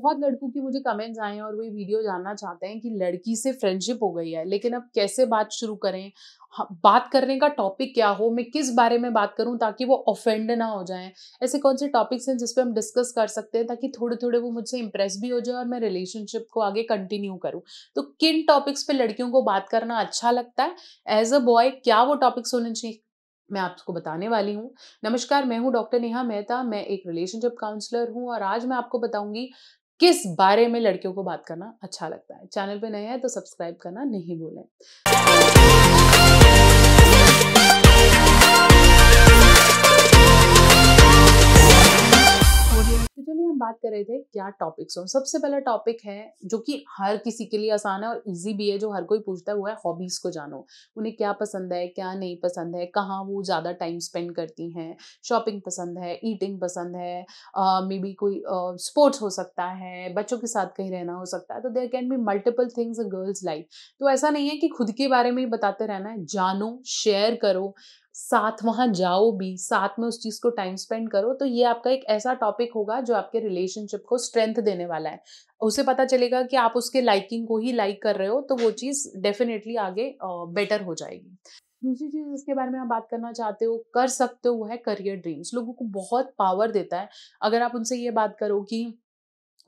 बहुत लड़कों की मुझे कमेंट्स आए हैं और वो ये वीडियो जानना चाहते हैं कि लड़की से फ्रेंडशिप हो गई है लेकिन अब कैसे बात शुरू करें बात करने का टॉपिक क्या हो मैं किस बारे में बात करूं ताकि वो ऑफेंड ना हो जाएं ऐसे कौन से टॉपिक्स हैं जिसपे हम डिस्कस कर सकते हैं ताकि थोड़े थोड़े वो मुझसे इंप्रेस भी हो जाए और मैं रिलेशनशिप को आगे कंटिन्यू करूं तो किन टॉपिक्स पे लड़कियों को बात करना अच्छा लगता है एज अ बॉय क्या वो टॉपिक्स होने चाहिए मैं आपको बताने वाली हूँ नमस्कार मैं हूँ डॉक्टर नेहा मेहता मैं एक रिलेशनशिप काउंसलर हूँ और आज मैं आपको बताऊंगी किस बारे में लड़कियों को बात करना अच्छा लगता है चैनल पे नए हैं तो सब्सक्राइब करना नहीं भूलें हम बात कर रहे थे क्या टॉपिक्स हों सबसे पहला टॉपिक है जो कि हर किसी के लिए आसान है और इजी भी है जो हर कोई पूछता है वो है हॉबीज़ को जानो उन्हें क्या पसंद है क्या नहीं पसंद है कहाँ वो ज़्यादा टाइम स्पेंड करती हैं शॉपिंग पसंद है ईटिंग पसंद है मे uh, बी कोई स्पोर्ट्स uh, हो सकता है बच्चों के साथ कहीं रहना हो सकता है तो there can be multiple things a girl's life तो ऐसा नहीं है कि खुद के बारे में ही बताते रहना है जानो शेयर करो साथ वहाँ जाओ भी साथ में उस चीज़ को टाइम स्पेंड करो तो ये आपका एक ऐसा टॉपिक होगा जो आपके रिलेशनशिप को स्ट्रेंथ देने वाला है उसे पता चलेगा कि आप उसके लाइकिंग को ही लाइक कर रहे हो तो वो चीज़ डेफिनेटली आगे बेटर हो जाएगी दूसरी चीज़ जिसके बारे में आप बात करना चाहते हो कर सकते हो वो है करियर ड्रीम्स लोगों को बहुत पावर देता है अगर आप उनसे ये बात करो कि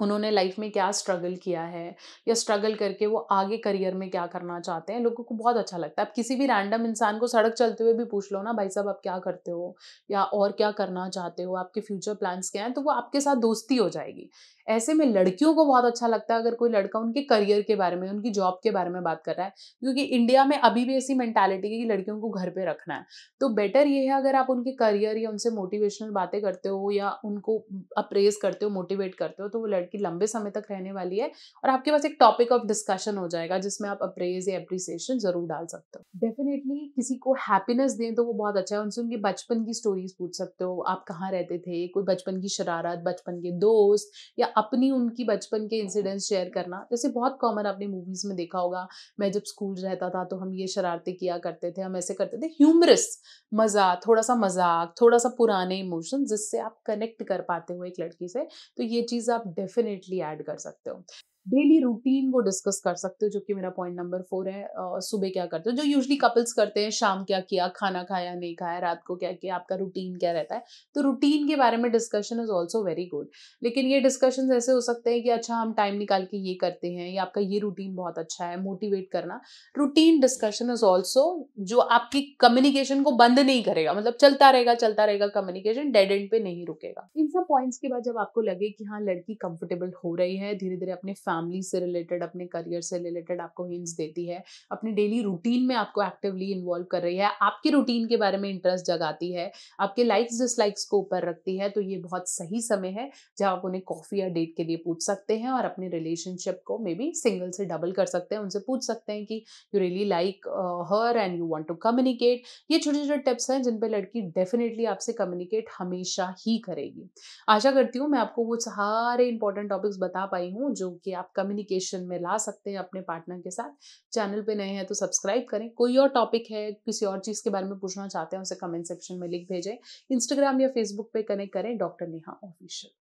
उन्होंने लाइफ में क्या स्ट्रगल किया है या स्ट्रगल करके वो आगे करियर में क्या करना चाहते हैं लोगों को बहुत अच्छा लगता है आप किसी भी रैंडम इंसान को सड़क चलते हुए भी पूछ लो ना भाई साहब आप क्या करते हो या और क्या करना चाहते हो आपके फ्यूचर प्लान्स क्या हैं तो वो आपके साथ दोस्ती हो जाएगी ऐसे में लड़कियों को बहुत अच्छा लगता है अगर कोई लड़का उनके करियर के बारे में उनकी जॉब के बारे में बात कर रहा है क्योंकि इंडिया में अभी भी ऐसी मैंटेलिटी है कि लड़कियों को घर पर रखना है तो बेटर ये है अगर आप उनके करियर या उनसे मोटिवेशनल बातें करते हो या उनको अप्रेज करते हो मोटिवेट करते हो तो वो की लंबे समय तक रहने वाली है और आपके पास एक टॉपिक ऑफ डिस्कशन हो जाएगा जिसमें आप अप्रेज या अप्रिसिएशन जरूर डाल सकते हो डेफिनेटली किसी को हैप्पीनेस दें तो वो बहुत अच्छा है उनसे उनकी बचपन की स्टोरीज पूछ सकते हो आप कहाँ रहते थे कोई बचपन की शरारत बचपन के दोस्त या अपनी उनकी बचपन के इंसिडेंट्स शेयर करना जैसे बहुत कॉमन आपने मूवीज़ में देखा होगा मैं जब स्कूल रहता था तो हम ये शरारते किया करते थे हम ऐसे करते थे ह्यूमरस मजाक थोड़ा सा मजाक थोड़ा सा पुराने इमोशन जिससे आप कनेक्ट कर पाते हो एक लड़की से तो ये चीज़ आप डेफिनेट डेफिनेटली ऐड कर सकते हो डेली रूटीन को डिस्कस कर सकते हो जो कि मेरा पॉइंट नंबर फोर है सुबह क्या करते हो जो यूजली कपल्स करते हैं शाम क्या किया खाना खाया नहीं खाया रात को क्या किया आपका रूटीन क्या रहता है तो रूटीन के बारे में discussion is also very good लेकिन ये डिस्कशन ऐसे हो सकते हैं कि अच्छा हम टाइम निकाल के ये करते हैं या आपका ये रूटीन बहुत अच्छा है मोटिवेट करना रूटीन डिस्कशन इज ऑल्सो जो आपकी कम्युनिकेशन को बंद नहीं करेगा मतलब चलता रहेगा चलता रहेगा कम्युनिकेशन डेड एंड पे नहीं रुकेगा इन सब पॉइंट्स के बाद जब आपको लगे कि हाँ लड़की कंफर्टेबल हो रही है धीरे धीरे अपने फैमिली फैमिली से रिलेटेड अपने करियर से रिलेटेड आपको हिंट्स देती है अपने डेली रूटीन में आपको एक्टिवली इन्वॉल्व कर रही है आपके रूटीन के बारे में इंटरेस्ट जगाती है आपके लाइक्स डिसलाइक्स को ऊपर रखती है तो ये बहुत सही समय है जहाँ आप उन्हें कॉफ़ी या डेट के लिए पूछ सकते हैं और अपने रिलेशनशिप को मे बी सिंगल से डबल कर सकते हैं उनसे पूछ सकते हैं कि you really like her and you want to communicate ये छोटे छोटे टिप्स हैं जिन पर लड़की डेफिनेटली आपसे कम्युनिकेट हमेशा ही करेगी आशा करती हूँ मैं आपको वो सारे इंपॉर्टेंट टॉपिक्स बता पाई हूँ जो कि आप आप कम्युनिकेशन में ला सकते हैं अपने पार्टनर के साथ चैनल पे नए हैं तो सब्सक्राइब करें कोई और टॉपिक है किसी और चीज़ के बारे में पूछना चाहते हैं उसे कमेंट सेक्शन में लिख भेजें इंस्टाग्राम या फेसबुक पे कनेक्ट करें डॉक्टर नेहा ऑफिशियल